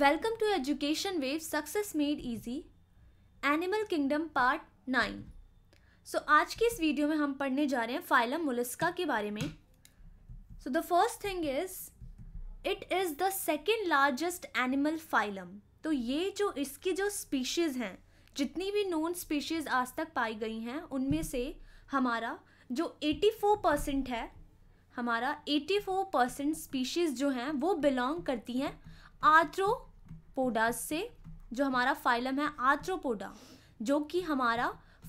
Welcome to education wave success made easy animal kingdom part nine so आज की इस video में हम पढ़ने जा रहे हैं फाइलम मोलस्का के बारे में so the first thing is it is the second largest animal phylum तो ये जो इसकी जो स्पीशीज़ हैं जितनी भी नॉन स्पीशीज़ आज तक पाई गई हैं उनमें से हमारा जो 84 परसेंट है हमारा 84 परसेंट स्पीशीज़ जो हैं वो बिलोंग करती हैं आर्थ्रोपोडा से जो हमारा फाइलम है आर्थ्रोपोडा जो कि हमारा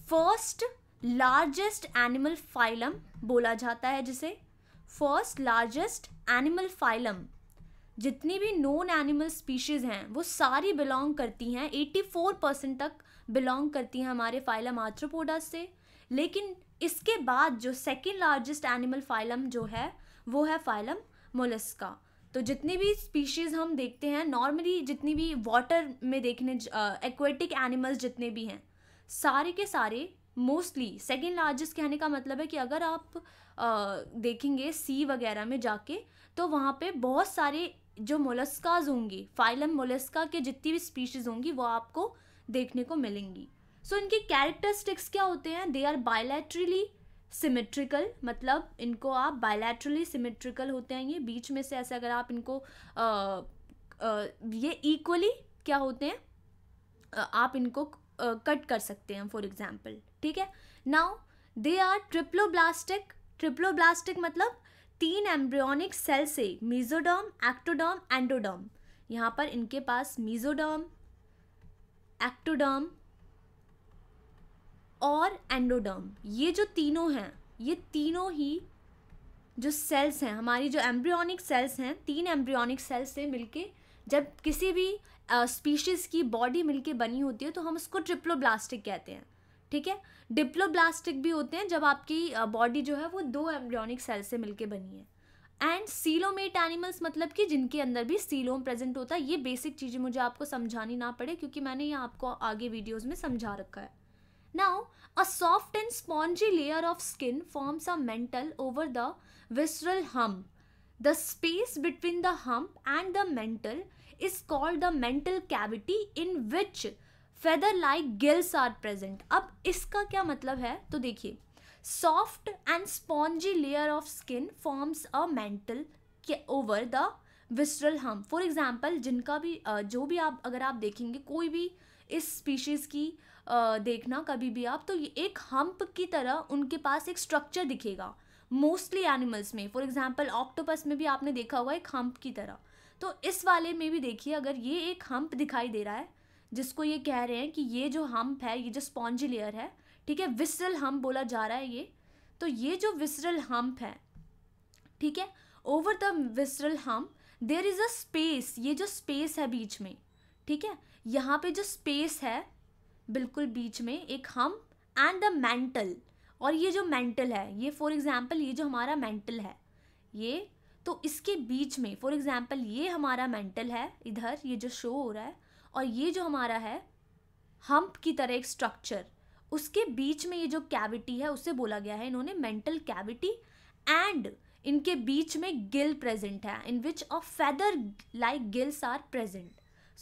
फर्स्ट लार्जेस्ट एनिमल फाइलम बोला जाता है जिसे फर्स्ट लार्जेस्ट एनिमल फाइलम जितनी भी नॉन एनिमल स्पीशीज़ हैं वो सारी बिलोंग करती हैं 84 परसेंट तक बिलोंग करती हैं हमारे फाइलम आर्थ्रोपोडा से लेकिन इसके बाद जो सेकेंड लार्जेस्ट एनिमल फाइलम जो है वो है फाइलम मोलस्का तो जितनी भी स्पीशीज़ हम देखते हैं नॉर्मली जितनी भी वाटर में देखने एक्वेटिक एनिमल्स जितने भी हैं सारे के सारे मोस्टली सेकेंड लार्जेस्ट कहने का मतलब है कि अगर आप आ, देखेंगे सी वगैरह में जाके तो वहाँ पे बहुत सारे जो मोलस्काज होंगे फाइलम मोलस्का के जितनी भी स्पीशीज़ होंगी वो आपको देखने को मिलेंगी सो so, इनके कैरेक्टरिस्टिक्स क्या होते हैं दे आर बायोलैट्रली सिमेट्रिकल मतलब इनको आप बायलैटरली सिमेट्रिकल होते हैं ये बीच में से ऐसे अगर आप इनको आ, आ, ये इक्वली क्या होते हैं आप इनको कट कर सकते हैं फॉर एग्जाम्पल ठीक है now they are triploblastic triploblastic मतलब तीन एम्ब्रियोनिक सेल से मीजोडॉम एक्टोडॉम एंडोडॉम यहाँ पर इनके पास मीजोडॉम एक्टोडॉम और एंडोडर्म ये जो तीनों हैं ये तीनों ही जो सेल्स हैं हमारी जो एम्ब्रियोनिक सेल्स हैं तीन एम्ब्रियोनिक सेल्स से मिलके जब किसी भी स्पीशीज़ uh, की बॉडी मिलके बनी होती है तो हम उसको ट्रिप्लोब्लास्टिक कहते हैं ठीक है डिप्लोब्लास्टिक भी होते हैं जब आपकी बॉडी uh, जो है वो दो एम्ब्रियोनिक सेल से मिलके बनी है एंड सीलोमेट एनिमल्स मतलब कि जिनके अंदर भी सीलोम प्रेजेंट होता है ये बेसिक चीज़ें मुझे आपको समझानी ना पड़े क्योंकि मैंने ये आपको आगे वीडियोज़ में समझा रखा है Now, a soft and spongy layer of skin forms a mantle over the visceral hump. The space between the hump and the mantle is called the mantle cavity in which feather like gills are present अब इसका क्या मतलब है तो देखिए soft and spongy layer of skin forms a mantle over the visceral hump for example जिनका भी जो भी आप अगर आप देखेंगे कोई भी इस स्पीशीज़ की देखना कभी भी आप तो एक हम्प की तरह उनके पास एक स्ट्रक्चर दिखेगा मोस्टली एनिमल्स में फॉर एग्जाम्पल ऑक्टोपस में भी आपने देखा होगा एक हम्प की तरह तो इस वाले में भी देखिए अगर ये एक हम्प दिखाई दे रहा है जिसको ये कह रहे हैं कि ये जो हम्प है ये जो स्पॉन्ज लेयर है ठीक है विसरल हम्प बोला जा रहा है ये तो ये जो विसरल हम्प है ठीक है over the visceral hump there is a space ये जो स्पेस है बीच में ठीक है यहाँ पे जो स्पेस है बिल्कुल बीच में एक हम एंड द मेंटल और ये जो मेंटल है ये फॉर एग्जाम्पल ये जो हमारा मेंटल है ये तो इसके बीच में फॉर एग्जाम्पल ये हमारा मेंटल है इधर ये जो शो हो रहा है और ये जो हमारा है हम्प की तरह एक स्ट्रक्चर उसके बीच में ये जो कैविटी है उसे बोला गया है इन्होंने मेंटल कैविटी एंड इनके बीच में गिल प्रेजेंट है in which a feather like gills are present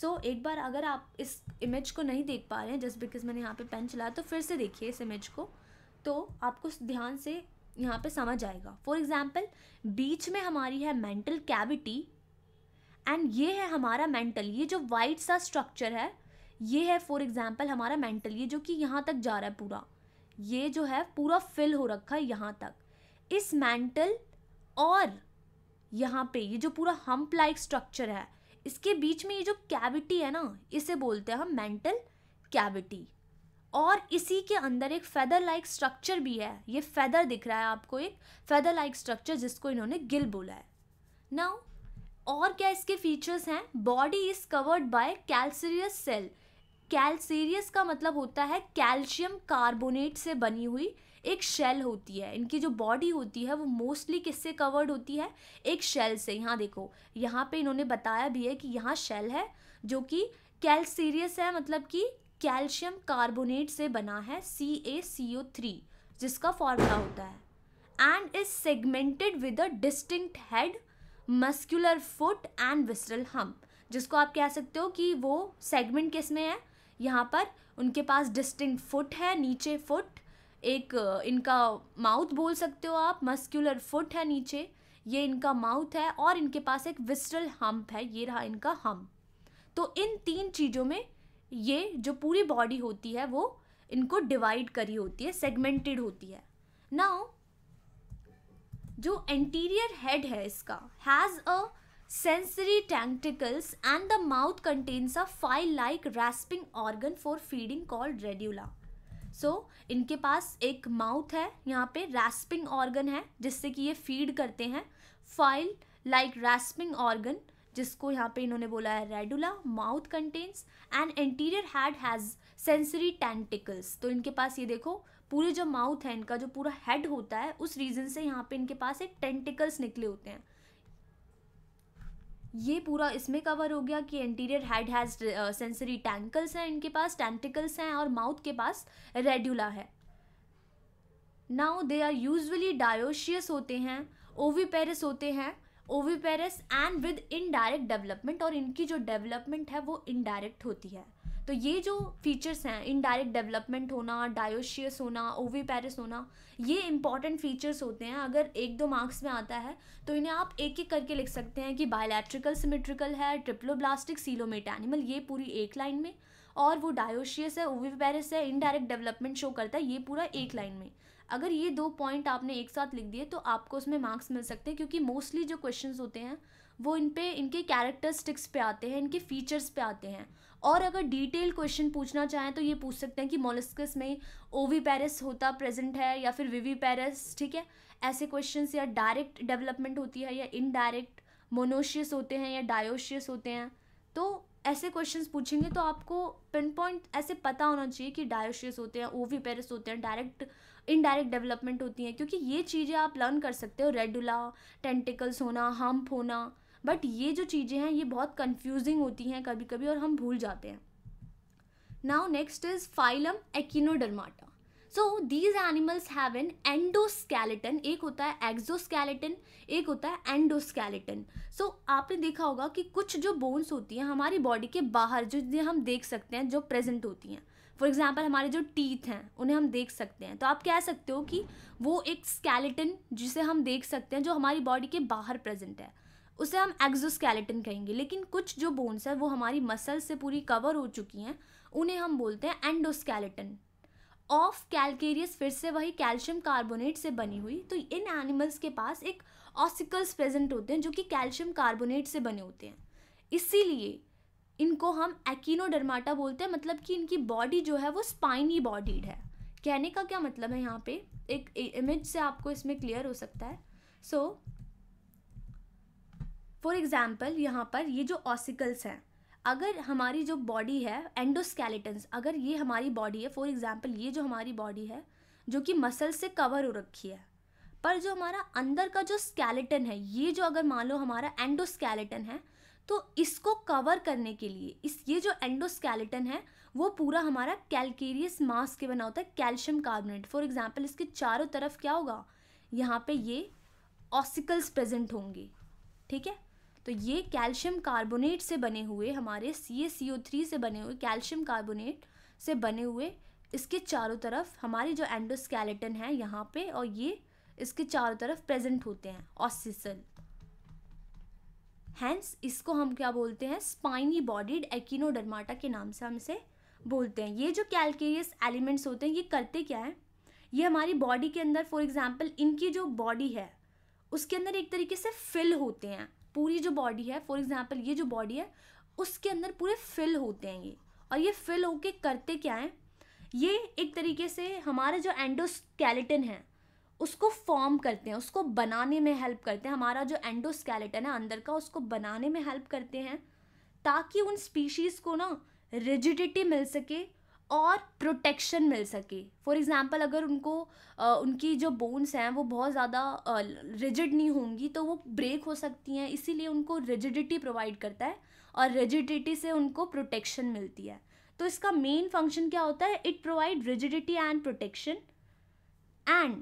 so so, एक बार अगर आप इस इमेज को नहीं देख पा रहे हैं जस्ट बिकॉज मैंने यहाँ पे पेन चलाया तो फिर से देखिए इस इमेज को तो आपको ध्यान से यहाँ पे समझ आएगा फॉर एग्ज़ाम्पल बीच में हमारी है मेंटल कैविटी एंड ये है हमारा मेंटल ये जो वाइट सा स्ट्रक्चर है ये है फॉर एग्ज़ाम्पल हमारा मेंटल ये जो कि यहाँ तक जा रहा है पूरा ये जो है पूरा फिल हो रखा है यहाँ तक इस मेंटल और यहाँ पे ये जो पूरा हम्प लाइक स्ट्रक्चर है इसके बीच में ये जो कैविटी है ना इसे बोलते हैं हम मेंटल कैविटी और इसी के अंदर एक फेदर लाइक स्ट्रक्चर भी है ये फेदर दिख रहा है आपको एक फेदर लाइक स्ट्रक्चर जिसको इन्होंने गिल बोला है नाउ और क्या इसके फीचर्स हैं body is covered by calcareous shell calcareous का मतलब होता है कैल्शियम कार्बोनेट से बनी हुई एक शेल होती है इनकी जो बॉडी होती है वो मोस्टली किससे कवर्ड होती है एक शेल से यहाँ देखो यहाँ पे इन्होंने बताया भी है कि यहाँ शेल है जो कि कैल्सीरियस है मतलब कि कैल्शियम कार्बोनेट से बना है सी ए सी ओ थ्री जिसका फॉर्मूला होता है and is segmented with a distinct head muscular foot and visceral hump जिसको आप कह सकते हो कि वो सेगमेंट किस में है यहाँ पर उनके पास डिस्टिंक्ट फुट है नीचे फुट एक इनका माउथ बोल सकते हो आप मस्क्यूलर फुट है नीचे ये इनका माउथ है और इनके पास एक विस्टल हम्प है ये रहा इनका हम्प तो इन तीन चीज़ों में ये जो पूरी बॉडी होती है वो इनको डिवाइड करी होती है सेगमेंटेड होती है नाउ जो एंटीरियर हेड है इसका has a sensory tentacles and the mouth contains a file like rasping organ for feeding called radula so so, इनके पास एक माउथ है यहाँ पे रैस्पिंग ऑर्गन है जिससे कि ये फीड करते हैं फाइल लाइक रैस्पिंग ऑर्गन जिसको यहाँ पे इन्होंने बोला है radula mouth contains and anterior head has sensory tentacles तो इनके पास ये देखो पूरे जो माउथ है इनका जो पूरा हेड होता है उस रीज़न से यहाँ पे इनके पास एक टेंटिकल्स निकले होते हैं ये पूरा इसमें कवर हो गया कि anterior head has sensory tentacles हैं इनके पास टेंटिकल्स हैं और माउथ के पास रेड्यूला है now they are usually dioecious होते हैं ओवीपेरिस होते हैं oviparous and with indirect development और इनकी जो डेवलपमेंट है वो इनडायरेक्ट होती है तो ये जो फीचर्स हैं इनडायरेक्ट डेवलपमेंट होना डायोशियस होना ओवी पैरिस होना ये इंपॉर्टेंट फीचर्स होते हैं अगर एक दो मार्क्स में आता है तो इन्हें आप एक एक करके लिख सकते हैं कि बायोलैट्रिकल सिमेट्रिकल है ट्रिप्लोब्लास्टिक सीलोमेट एनिमल ये पूरी एक लाइन में और वो डायोशियस है ओवी पैरिस है इनडायरेक्ट डेवलपमेंट शो करता है ये पूरा एक लाइन में अगर ये दो पॉइंट आपने एक साथ लिख दिए तो आपको उसमें मार्क्स मिल सकते हैं क्योंकि मोस्टली जो क्वेश्चंस होते हैं वो इन पे इनके कैरेक्टरिस्टिक्स पे आते हैं इनके फीचर्स पे आते हैं और अगर डिटेल क्वेश्चन पूछना चाहें तो ये पूछ सकते हैं कि मोलस्कस में ओवी पैरस होता प्रेजेंट है या फिर विवी पैरस ठीक है ऐसे क्वेश्चन या डायरेक्ट डेवलपमेंट होती है या इनडायरेक्ट मोनोशियस होते हैं या डायोशियस होते हैं तो ऐसे क्वेश्चंस पूछेंगे तो आपको पिन पॉइंट ऐसे पता होना चाहिए कि डायोशियस होते हैं ओवी पेरिस होते हैं डायरेक्ट इनडायरेक्ट डेवलपमेंट होती हैं क्योंकि ये चीज़ें आप लर्न कर सकते हो रेडुला टेंटिकल्स होना हम्प होना बट ये जो चीज़ें हैं ये बहुत कन्फ्यूजिंग होती हैं कभी कभी और हम भूल जाते हैं now next is phylum echinodermata so these animals have an endoskeleton एक होता है एक्जोस्केलेटन एक होता है एंडोस्केलेटन सो so, आपने देखा होगा कि कुछ जो बोन्स होती हैं हमारी बॉडी के बाहर जो हम देख सकते हैं जो प्रेजेंट होती हैं फॉर एग्जाम्पल हमारे जो टीथ हैं उन्हें हम देख सकते हैं तो आप कह सकते हो कि वो एक स्केलेटन जिसे हम देख सकते हैं जो हमारी बॉडी के बाहर प्रेजेंट है उसे हम एक्जोस्केलेटन कहेंगे लेकिन कुछ जो बोन्स है वो हमारी मसल से पूरी कवर हो चुकी हैं उन्हें हम बोलते हैं एंडोस्केलेटन ऑफ कैलकेरियस फिर से वही कैल्शियम कार्बोनेट से बनी हुई तो इन एनिमल्स के पास एक ऑसिकल्स प्रेजेंट होते हैं जो कि कैल्शियम कार्बोनेट से बने होते हैं इसीलिए इनको हम एकिनोडर्माटा बोलते हैं मतलब कि इनकी बॉडी जो है वो स्पाइनी बॉडीड है कहने का क्या मतलब है यहाँ पे एक इमेज से आपको इसमें क्लियर हो सकता है सो so, फॉर एग्ज़ाम्पल यहाँ पर ये जो ऑसिकल्स हैं अगर हमारी जो बॉडी है एंडोस्केलेटन्स अगर ये हमारी बॉडी है फॉर एग्ज़ाम्पल ये जो हमारी बॉडी है जो कि मसल से कवर हो रखी है पर जो हमारा अंदर का जो स्केलेटन है ये जो अगर मान लो हमारा एंडोस्केलेटन है तो इसको कवर करने के लिए इस ये जो एंडोस्केलेटन है वो पूरा हमारा कैलकेरियस मास के बना होता है कैल्शियम कार्बोनेट फॉर एग्जाम्पल इसके चारों तरफ क्या होगा यहाँ पे ये ऑसिकल्स प्रेजेंट होंगे ठीक है तो ये कैल्शियम कार्बोनेट से बने हुए हमारे सी ए सी ओ थ्री से बने हुए कैल्शियम कार्बोनेट से बने हुए इसके चारों तरफ हमारी जो एंडोस्केलेटन है यहाँ पे और ये इसके चारों तरफ प्रेजेंट होते हैं ऑसिसल हैंस इसको हम क्या बोलते हैं स्पाइनी बॉडीड एक्नोडर्माटा के नाम से हम इसे बोलते हैं ये जो कैलकेरियस एलिमेंट्स होते हैं ये करते क्या हैं ये हमारी बॉडी के अंदर फॉर एग्जाम्पल इनकी जो बॉडी है उसके अंदर एक तरीके से फिल होते हैं पूरी जो बॉडी है फॉर एग्ज़ाम्पल ये जो बॉडी है उसके अंदर पूरे फिल होते हैं ये और ये फिल होके करते क्या हैं ये एक तरीके से हमारे जो एंडोस्केलेटन है उसको फॉर्म करते हैं उसको बनाने में हेल्प करते हैं हमारा जो एंडोस्केलेटन है अंदर का उसको बनाने में हेल्प करते हैं ताकि उन स्पीशीज़ को ना रिजिडिटी मिल सके और प्रोटेक्शन मिल सके फॉर एग्ज़ाम्पल अगर उनको आ, उनकी जो बोन्स हैं वो बहुत ज़्यादा रिजिड नहीं होंगी तो वो ब्रेक हो सकती हैं इसीलिए उनको रिजिडिटी प्रोवाइड करता है और रिजिडिटी से उनको प्रोटेक्शन मिलती है तो इसका मेन फंक्शन क्या होता है it provide rigidity and protection and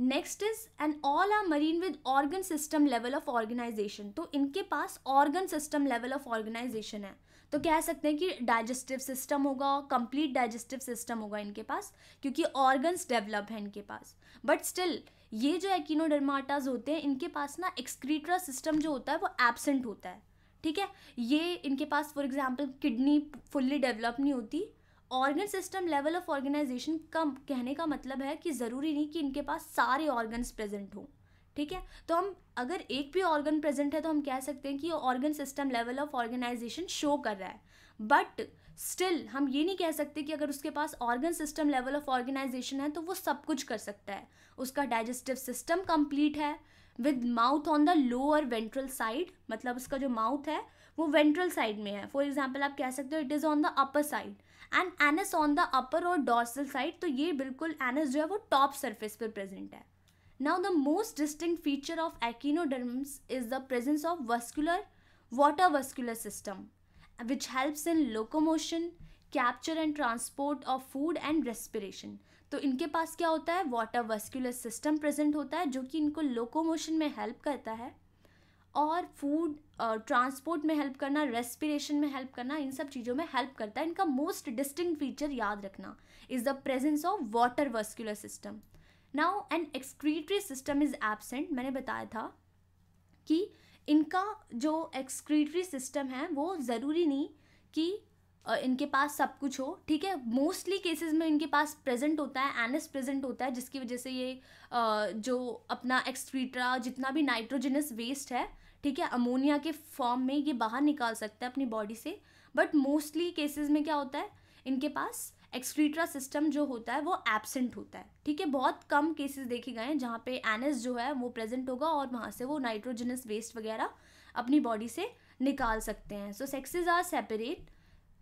next is and all are marine with organ system level of organization तो इनके पास organ system level of organization है तो कह सकते हैं कि डाइजेस्टिव सिस्टम होगा कंप्लीट डाइजेस्टिव सिस्टम होगा इनके पास क्योंकि ऑर्गन्स डेवलप हैं इनके पास बट स्टिल ये जो एक्नोडर्माटाज होते हैं इनके पास ना एक्सक्रीटरा सिस्टम जो होता है वो एबसेंट होता है ठीक है ये इनके पास for example kidney fully develop नहीं होती organ system level of organization का कहने का मतलब है कि ज़रूरी नहीं कि इनके पास सारे ऑर्गन्स प्रेजेंट हों ठीक है तो हम अगर एक भी ऑर्गन प्रेजेंट है तो हम कह सकते हैं कि organ system level of organization show कर रहा है बट स्टिल हम ये नहीं कह सकते कि अगर उसके पास organ system level of organization है तो वो सब कुछ कर सकता है उसका डाइजेस्टिव सिस्टम कंप्लीट है with mouth on the lower ventral side मतलब उसका जो माउथ है वो वेंट्रल साइड में है फॉर एग्जाम्पल आप कह सकते हो it is on the upper side and anus on the upper और डॉर्सल साइड तो ये बिल्कुल एनस जो है वो टॉप सर्फेस पर प्रेजेंट है now the most distinct feature of echinoderms is the presence of vascular water vascular system which helps in locomotion capture and transport of food and respiration तो इनके पास क्या होता है वाटर वस्कुलर सिस्टम प्रेजेंट होता है जो कि इनको लोकोमोशन में हेल्प करता है और फूड ट्रांसपोर्ट uh, में हेल्प करना रेस्पिरेशन में हेल्प करना इन सब चीज़ों में हेल्प करता है इनका मोस्ट डिस्टिंग फीचर याद रखना is the presence of water vascular system now an excretory system is absent मैंने बताया था कि इनका जो एक्सक्रीटरी सिस्टम है वो ज़रूरी नहीं कि uh, इनके पास सब कुछ हो ठीक है मोस्टली केसेस में इनके पास प्रेजेंट होता है एनस प्रेजेंट होता है जिसकी वजह से ये uh, जो अपना एक्सक्रीटरा जितना भी नाइट्रोजनस वेस्ट है ठीक है अमोनिया के फॉर्म में ये बाहर निकाल सकता है अपनी बॉडी से बट मोस्टली केसेस में क्या होता है इनके पास एक्सक्रीट्रा सिस्टम जो होता है वो एबसेंट होता है ठीक है बहुत कम केसेस देखे गए हैं जहाँ पे एनएस जो है वो प्रेजेंट होगा और वहाँ से वो नाइट्रोजनस वेस्ट वगैरह अपनी बॉडी से निकाल सकते हैं so sexes are separate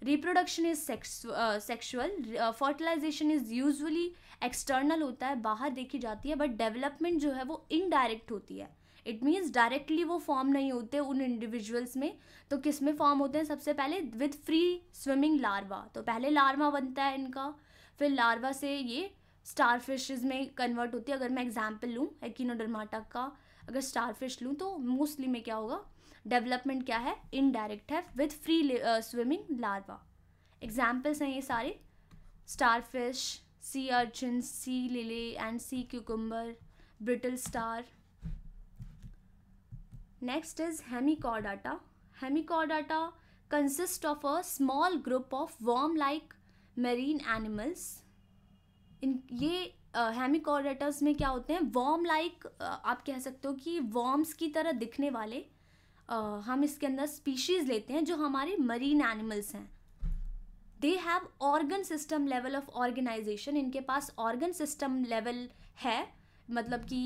reproduction is sexual fertilization is usually external होता है बाहर देखी जाती है बट डेवलपमेंट जो है वो इनडायरेक्ट होती है इट मीन्स डायरेक्टली वो फॉर्म नहीं होते उन इंडिविजुअल्स में तो किस में फॉर्म होते हैं सबसे पहले विद फ्री स्विमिंग लार्वा तो पहले लार्वा बनता है इनका फिर लार्वा से ये स्टार फिशेज में कन्वर्ट होती है अगर मैं एग्जाम्पल लूँ एकिनोडर्माटा का अगर स्टार फिश लूँ तो मोस्टली में क्या होगा डेवलपमेंट क्या है इनडायरेक्ट है with free swimming larva examples हैं ये सारे star fish sea urchin sea lily and sea cucumber brittle star next is hemichordata hemichordata consist of a small group of worm like marine animals in ये hemichordates में क्या होते हैं warm like आप कह सकते हो कि वॉर्म्स की तरह दिखने वाले हम इसके अंदर स्पीशीज़ लेते हैं जो हमारे मरीन एनिमल्स हैं they have organ system level of organization इनके पास ऑर्गन सिस्टम लेवल है मतलब कि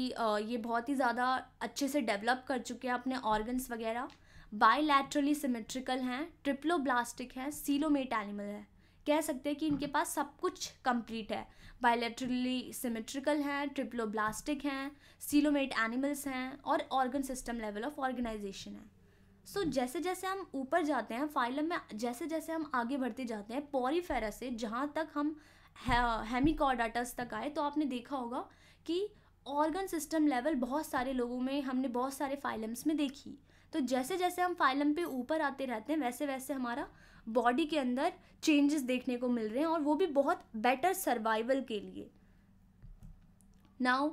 ये बहुत ही ज़्यादा अच्छे से डेवलप कर चुके हैं अपने ऑर्गन्स वगैरह बायलैटरली सिमेट्रिकल हैं ट्रिप्लोब्लास्टिक हैं सीलोमेट एनिमल है कह सकते हैं कि इनके पास सब कुछ कंप्लीट है बायोलेट्रली सिमेट्रिकल हैं ट्रिप्लोब्लास्टिक हैं सीलोमेट एनिमल्स हैं और organ system level of organization है सो so, जैसे जैसे हम ऊपर जाते हैं फाइलम में जैसे जैसे हम आगे बढ़ते जाते हैं पोरीफेरा से जहाँ तक हम हेमिकॉडाटस तक आए तो आपने देखा होगा कि ऑर्गन सिस्टम लेवल बहुत सारे लोगों में हमने बहुत सारे फाइलम्स में देखी तो जैसे जैसे हम फाइलम पे ऊपर आते रहते हैं वैसे वैसे हमारा बॉडी के अंदर चेंजेस देखने को मिल रहे हैं और वो भी बहुत बेटर सर्वाइवल के लिए now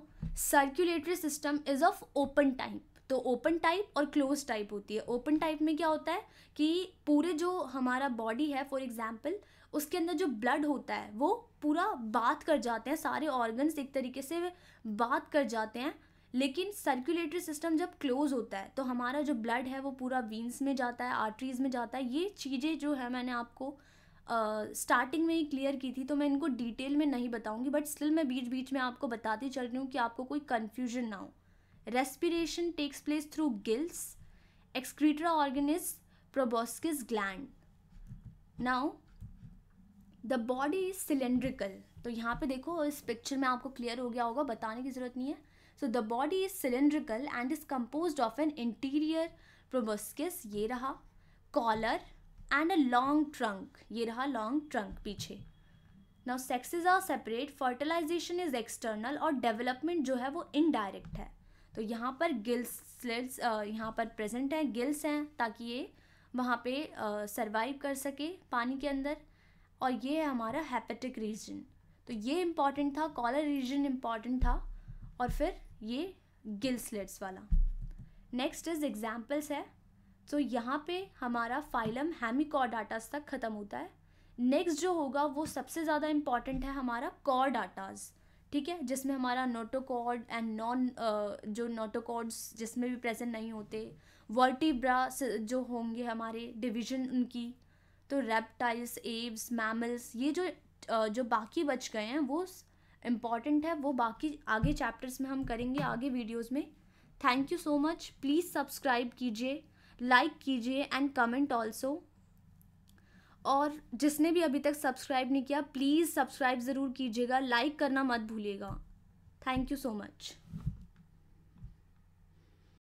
circulatory system is of open type तो ओपन टाइप और क्लोज टाइप होती है ओपन टाइप में क्या होता है कि पूरे जो हमारा बॉडी है फॉर एग्जाम्पल उसके अंदर जो ब्लड होता है वो पूरा बात कर जाते हैं सारे ऑर्गन्स एक तरीके से बात कर जाते हैं लेकिन सर्कुलेटरी सिस्टम जब क्लोज होता है तो हमारा जो ब्लड है वो पूरा वीन्स में जाता है आर्टरीज में जाता है ये चीज़ें जो है मैंने आपको स्टार्टिंग uh, में ही क्लियर की थी तो मैं इनको डिटेल में नहीं बताऊंगी बट स्टिल मैं बीच बीच में आपको बताती चल रही हूँ कि आपको कोई कन्फ्यूजन ना हो respiration takes place through gills excretory organ is proboscis gland now the body is cylindrical तो यहाँ पे देखो इस पिक्चर में आपको क्लियर हो गया होगा बताने की ज़रूरत नहीं है so the body is cylindrical and is composed of an anterior proboscis ये रहा collar and a long trunk ये रहा लॉन्ग ट्रंक पीछे now sexes are separate fertilization is external और डेवलपमेंट जो है वो इनडायरेक्ट है तो यहाँ पर गिल्स स्लिट्स यहाँ पर प्रेजेंट हैं गिल्स हैं ताकि ये वहाँ पे सर्वाइव कर सके पानी के अंदर और ये है हमारा हैपेटिक रीजन तो ये इम्पॉर्टेंट था कॉलर रीजन इम्पॉर्टेंट था और फिर ये गिल स्लिट्स वाला नेक्स्ट इज एग्जाम्पल्स है तो so, यहाँ पे हमारा फाइलम हेमिकॉर्डाटास तक ख़त्म होता है नेक्स्ट जो होगा वो सबसे ज़्यादा इम्पॉर्टेंट है हमारा कॉर्डाटास ठीक है जिसमें हमारा नोटोकॉर्ड एंड नॉन जो नोटोकॉर्ड्स जिसमें भी प्रेजेंट नहीं होते वर्टिब्रा जो होंगे हमारे डिवीजन उनकी तो रेप्टाइल्स एब्स मैमल्स ये जो जो बाकी बच गए हैं वो इम्पॉर्टेंट है वो बाकी आगे चैप्टर्स में हम करेंगे आगे वीडियोस में thank you so much please subscribe कीजिए लाइक कीजिए एंड कमेंट ऑल्सो और जिसने भी अभी तक सब्सक्राइब नहीं किया प्लीज़ सब्सक्राइब ज़रूर कीजिएगा लाइक करना मत भूलिएगा थैंक यू सो मच